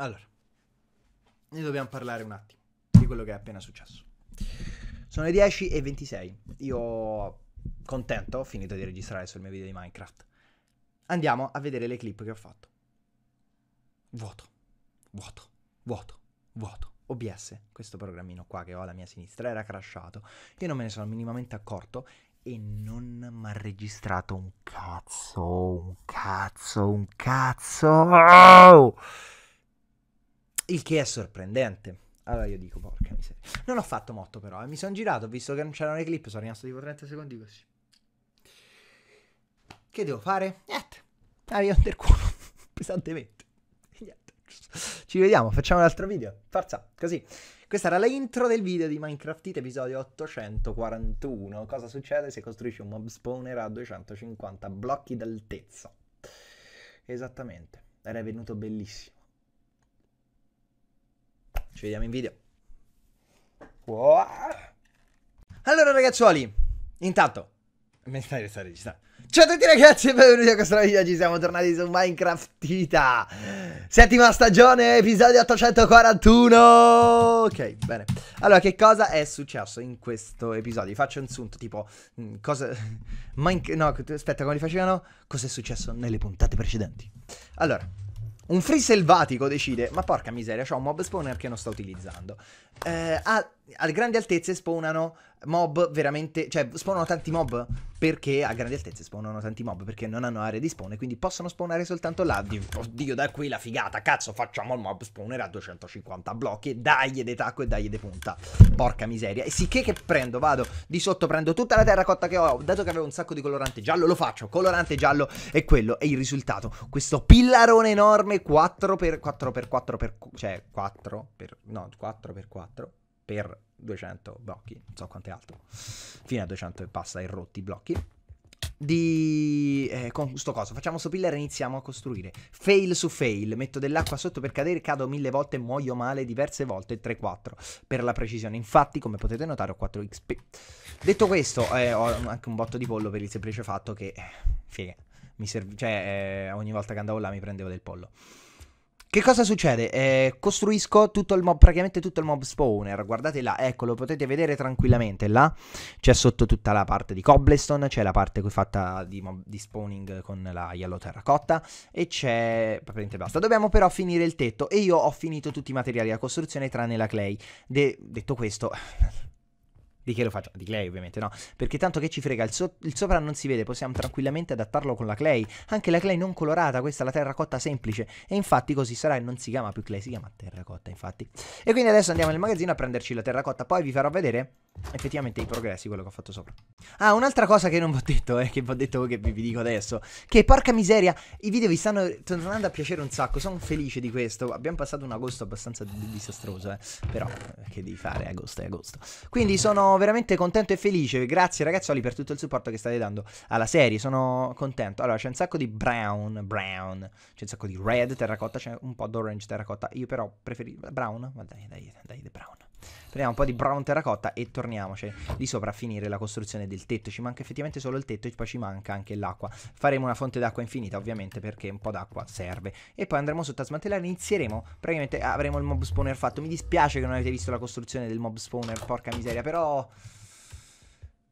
Allora, noi dobbiamo parlare un attimo di quello che è appena successo. Sono le 10 e 26. Io contento, ho finito di registrare sul mio video di Minecraft. Andiamo a vedere le clip che ho fatto. Vuoto, vuoto, vuoto, vuoto. OBS, questo programmino qua che ho alla mia sinistra, era crashato. Io non me ne sono minimamente accorto e non mi ha registrato un cazzo, un cazzo, un cazzo. Oh! Il che è sorprendente. Allora io dico, porca miseria. Non ho fatto molto però, eh. mi sono girato, ho visto che non c'erano le clip, sono rimasto tipo 30 secondi così. Che devo fare? Niente. Arrivo del culo, pesantemente. Niente. Ci vediamo, facciamo un altro video. Forza, così. Questa era la intro del video di Minecraft It, episodio 841. Cosa succede se costruisci un mob spawner a 250 blocchi d'altezza? Esattamente. Era venuto bellissimo. Ci vediamo in video. Allora ragazzuoli, intanto mi stai restando registrando. Ciao a tutti ragazzi e benvenuti a questo nuovo video, ci siamo tornati su Minecraftita Settima stagione, episodio 841 Ok, bene Allora, che cosa è successo in questo episodio? faccio un sunto, tipo mm, Cosa... Mine... No, aspetta, come li facevano? Cosa è successo nelle puntate precedenti? Allora un free selvatico decide, ma porca miseria, c'ho un mob spawner che non sto utilizzando. Eh, ha a grandi altezze spawnano mob veramente. Cioè, spawnano tanti mob. Perché a grandi altezze spawnano tanti mob? Perché non hanno aree di spawn. e Quindi possono spawnare soltanto là. Oddio, da qui la figata. Cazzo, facciamo il mob. Spawnerà 250 blocchi. Dai, ed tacco e dai, ed punta. Porca miseria. E sicché che prendo, vado di sotto, prendo tutta la terracotta che ho. Dato che avevo un sacco di colorante giallo, lo faccio. Colorante giallo e quello è il risultato. Questo pillarone enorme 4x4x4x. Cioè, 4 per. No, 4x4 per 200 blocchi, non so quanto è alto, fino a 200 e passa e rotti blocchi. Di eh, con sto coso, facciamo sto pillar e iniziamo a costruire. Fail su fail, metto dell'acqua sotto per cadere, cado mille volte, muoio male diverse volte, 3-4 per la precisione. Infatti, come potete notare, ho 4 XP. Detto questo, eh, ho anche un botto di pollo per il semplice fatto che, eh, figa, mi serv- cioè, eh, ogni volta che andavo là mi prendevo del pollo. Che cosa succede? Eh, costruisco tutto il mob, praticamente tutto il mob spawner. Guardate là, ecco, lo potete vedere tranquillamente. Là c'è sotto tutta la parte di cobblestone, c'è la parte fatta di, mob, di spawning con la yellow terracotta e c'è... praticamente basta. Dobbiamo però finire il tetto e io ho finito tutti i materiali da costruzione tranne la clay. De detto questo... Di che lo faccio? Di clay ovviamente no, perché tanto che ci frega, il, so- il, sopra non si vede, possiamo tranquillamente adattarlo con la clay, anche la clay non colorata, questa è la terracotta semplice, e infatti così sarà e non si chiama più clay, si chiama terracotta infatti. E quindi adesso andiamo nel magazzino a prenderci la terracotta, poi vi farò vedere effettivamente i progressi, quello che ho fatto sopra. Ah, un'altra cosa che non vi ho detto, eh, che vi ho detto che vi, dico adesso, che porca miseria, i video vi stanno tornando a piacere un sacco, sono felice di questo, abbiamo passato un agosto abbastanza disastroso, eh, però eh, che devi fare, agosto è agosto. Quindi sono veramente contento e felice, grazie ragazzoli per tutto il supporto che state dando alla serie, sono contento. Allora, c'è un sacco di brown, brown, c'è un sacco di red, terracotta, c'è un po' d'orange, terracotta, io però preferisco brown, ma dai, dai, dai, brown. Prendiamo un po' di brown terracotta e torniamoci lì sopra a finire la costruzione del tetto. Ci manca effettivamente solo il tetto e poi ci manca anche l'acqua. Faremo una fonte d'acqua infinita ovviamente perché un po' d'acqua serve. E poi andremo sotto a smantellare inizieremo. Praticamente avremo il mob spawner fatto. Mi dispiace che non avete visto la costruzione del mob spawner, porca miseria, però...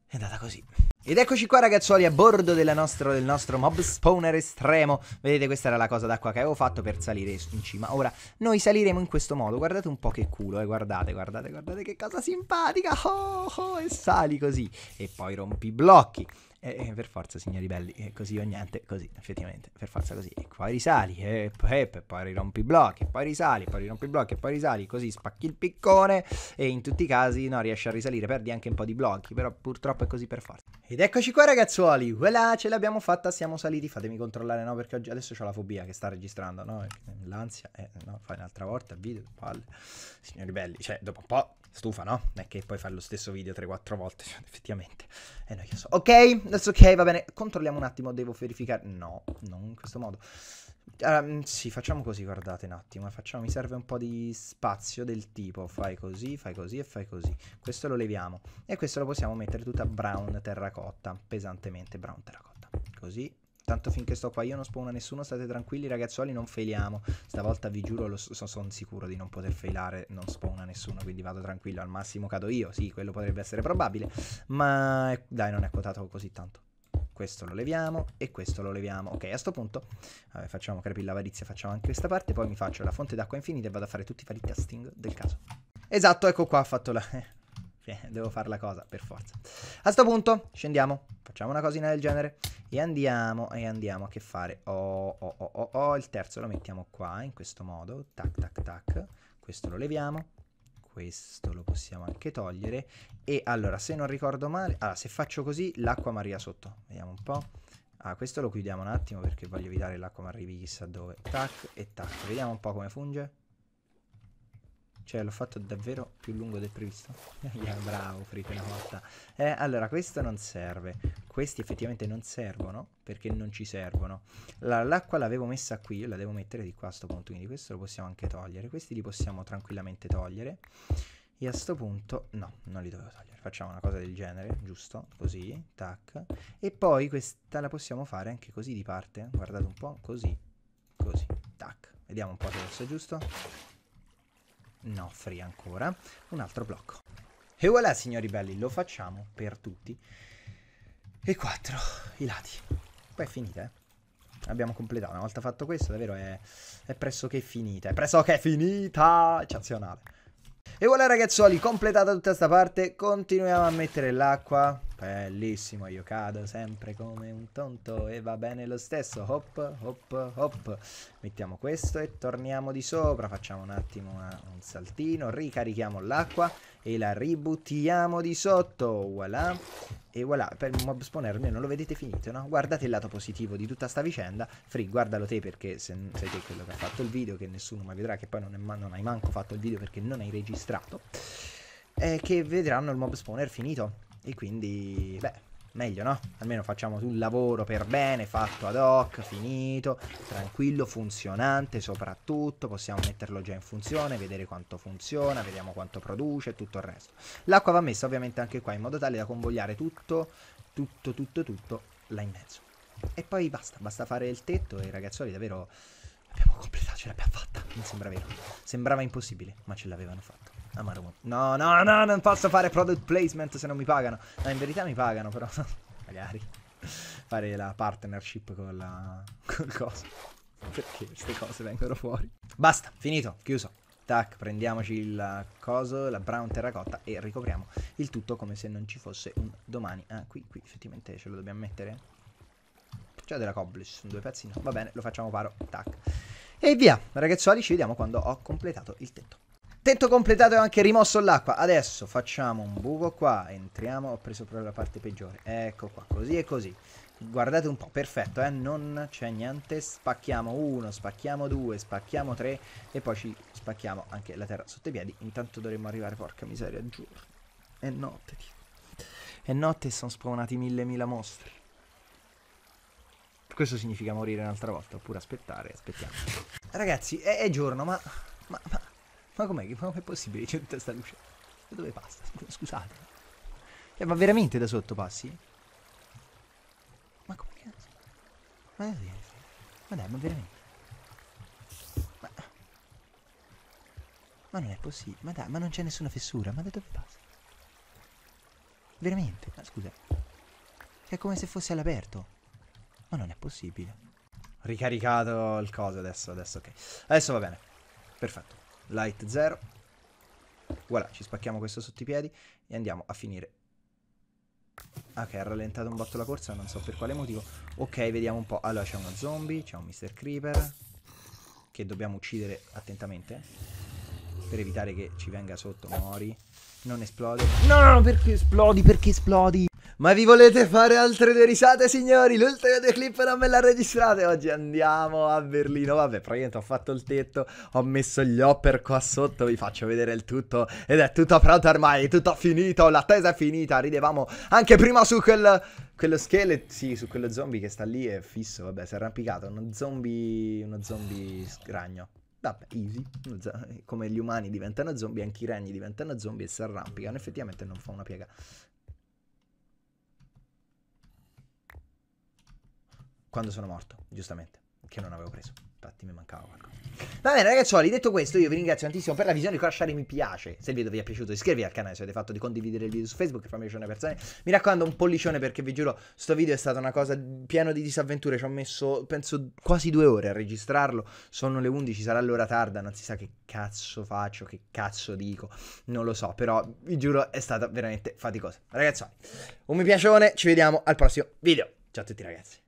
È andata così. Ed eccoci qua ragazzuoli a bordo nostro, del nostro mob spawner estremo Vedete questa era la cosa d'acqua che avevo fatto per salire in cima Ora noi saliremo in questo modo Guardate un po' che culo eh Guardate guardate guardate che cosa simpatica oh, oh, E sali così E poi rompi i blocchi eh, eh, per forza, signori belli, eh, così o niente, così, effettivamente, per forza così. E poi risali, eh, e eh, poi rirompi i blocchi, e poi risali, poi rirompi i blocchi, e poi risali, così spacchi il piccone e in tutti i casi no, riesci a risalire, perdi anche un po' di blocchi, però purtroppo è così per forza. Ed eccoci qua ragazzuoli, voilà, ce l'abbiamo fatta, siamo saliti, fatemi controllare, no, perché oggi adesso ho la fobia che sta registrando, no, l'ansia, eh, no, fai un'altra volta il video, palle. Signori belli, cioè, dopo un po' stufa, no? Non È che puoi fare lo stesso video 3-4 volte, cioè, effettivamente. E noi che so. Ok, adesso ok, va bene. Controlliamo un attimo, devo verificare. No, non in questo modo. Uh, sì, facciamo così, guardate un attimo. Eh, facciamo, mi serve un po' di spazio del tipo. Fai così, fai così e fai così. Questo lo leviamo. E questo lo possiamo mettere tutta brown terracotta, pesantemente brown terracotta. Così, Tanto finché sto qua io non spawno nessuno, state tranquilli ragazzuoli, non failiamo. Stavolta vi giuro, so, sono sicuro di non poter failare, non spawna nessuno, quindi vado tranquillo. Al massimo cado io, sì, quello potrebbe essere probabile, ma dai, non è quotato così tanto questo lo leviamo e questo lo leviamo. Ok, a sto punto vabbè, facciamo crepilla avarizia, facciamo anche questa parte, poi mi faccio la fonte d'acqua infinita e vado a fare tutti i fari testing del caso. Esatto, ecco qua, ha fatto la... Eh, cioè, devo fare la cosa per forza. A sto punto scendiamo, facciamo una cosina del genere e andiamo e andiamo a che fare. Oh, oh, oh, oh, oh, il terzo lo mettiamo qua in questo modo, tac tac tac. Questo lo leviamo, questo lo possiamo anche togliere e allora se non ricordo male, allora se faccio così l'acqua mi arriva sotto. Vediamo un po'. Ah, questo lo chiudiamo un attimo perché voglio evitare l'acqua ma arrivi chissà dove. Tac e tac. Vediamo un po' come funge. Cioè l'ho fatto davvero più lungo del previsto yeah, Bravo Fripe una volta eh, Allora questo non serve Questi effettivamente non servono Perché non ci servono L'acqua l'avevo messa qui Io la devo mettere di qua a sto punto Quindi questo lo possiamo anche togliere Questi li possiamo tranquillamente togliere e a sto punto, no, non li dovevo togliere, facciamo una cosa del genere, giusto? Così, tac. E poi questa la possiamo fare anche così di parte, eh. guardate un po', così, così, tac. Vediamo un po' se è giusto. No, free ancora. Un altro blocco. E voilà, signori belli, lo facciamo per tutti. E quattro i lati. Poi è finita, eh. Abbiamo completato. Una volta fatto questo, davvero è, è pressoché finita. È pressoché finita! Eccezionale. E voilà ragazzoli, completata tutta questa parte, continuiamo a mettere l'acqua. Bellissimo, io cado sempre come un tonto e va bene lo stesso. Hop, hop, hop. Mettiamo questo e torniamo di sopra, facciamo un attimo una, ah, un saltino, ricarichiamo l'acqua e la ributtiamo di sotto. Voilà e voilà, per Mob Spawner almeno lo vedete finito, no? Guardate il lato positivo di tutta sta vicenda, Free, guardalo te perché se, sei te quello che ha fatto il video, che nessuno mai vedrà, che poi non, è, non hai manco fatto il video perché non hai registrato, eh, che vedranno il Mob Spawner finito. E quindi, beh, meglio no? Almeno facciamo un lavoro per bene, fatto ad hoc, finito, tranquillo, funzionante soprattutto, possiamo metterlo già in funzione, vedere quanto funziona, vediamo quanto produce e tutto il resto. L'acqua va messa ovviamente anche qua in modo tale da convogliare tutto, tutto, tutto, tutto là in mezzo. E poi basta, basta fare il tetto e ragazzuoli davvero abbiamo completato, ce l'abbiamo fatta, non sembra vero. Sembrava impossibile, ma ce l'avevano fatta. Amaro No, no, no, non posso fare product placement se non mi pagano. No, in verità mi pagano, però. Magari. Fare la partnership con la... Col coso. Perché queste cose vengono fuori. Basta, finito, chiuso. Tac, prendiamoci il coso, la brown terracotta e ricopriamo il tutto come se non ci fosse un domani. Ah, qui, qui, effettivamente ce lo dobbiamo mettere. C'è della cobblish, sono due pezzi, no? Va bene, lo facciamo paro, tac. E via, ragazzuoli, ci vediamo quando ho completato il tetto. Tetto completato e anche rimosso l'acqua. Adesso facciamo un buco qua. Entriamo. Ho preso proprio la parte peggiore. Ecco qua. Così e così. Guardate un po'. Perfetto, eh. Non c'è niente. Spacchiamo uno, spacchiamo due, spacchiamo tre. E poi ci spacchiamo anche la terra sotto i piedi. Intanto dovremmo arrivare, porca miseria, giuro. È notte, tipo. È notte e sono spawnati mille mila mostri. Questo significa morire un'altra volta. Oppure aspettare. Aspettiamo. Ragazzi, è, è giorno, ma... Ma, ma, ma com'è che è possibile? C'è tutta questa luce. Da dove passa? Scusate. Cioè, ma veramente da sotto passi? Ma come cazzo? Ma dai, ma dai, ma veramente. Ma, ma non è possibile. Ma dai, ma non c'è nessuna fessura. Ma da dove passa? Veramente? Ma scusa. È come se fosse all'aperto. Ma non è possibile. Ricaricato il coso adesso, adesso ok. Adesso va bene. Perfetto. Light 0. Voilà, ci spacchiamo questo sotto i piedi e andiamo a finire. Ok, ha rallentato un botto la corsa, non so per quale motivo. Ok, vediamo un po'. Allora, c'è uno zombie, c'è un mister Creeper, che dobbiamo uccidere attentamente, per evitare che ci venga sotto, mori. Non esplode. No, no, no, perché esplodi, perché esplodi? Ma vi volete fare altre due risate, signori? L'ultima due clip non me la registrate. Oggi andiamo a Berlino. Vabbè, praticamente ho fatto il tetto, ho messo gli hopper qua sotto, vi faccio vedere il tutto. Ed è tutto pronto ormai, è tutto finito, l'attesa è finita. Ridevamo anche prima su quel... Quello scheletro, sì, su quello zombie che sta lì è fisso, vabbè, si è arrampicato. Uno zombie... uno zombie sgragno, Vabbè, easy. Come gli umani diventano zombie, anche i regni diventano zombie e si arrampicano. Effettivamente non fa una piega. quando sono morto, giustamente, che non avevo preso. Infatti mi mancava qualcosa. Va bene ragazzuoli, detto questo io vi ringrazio tantissimo per la visione, lasciare mi piace se il video vi è piaciuto, iscrivervi al canale se avete fatto di condividere il video su Facebook fammi farmi piacere alle persone. Mi raccomando un pollicione perché vi giuro, sto video è stata una cosa piena di disavventure, ci ho messo penso quasi due ore a registrarlo, sono le 11, sarà l'ora tarda, non si sa che cazzo faccio, che cazzo dico, non lo so, però vi giuro è stata veramente faticosa. Ragazzuoli, un mi piacione, ci vediamo al prossimo video. Ciao a tutti ragazzi.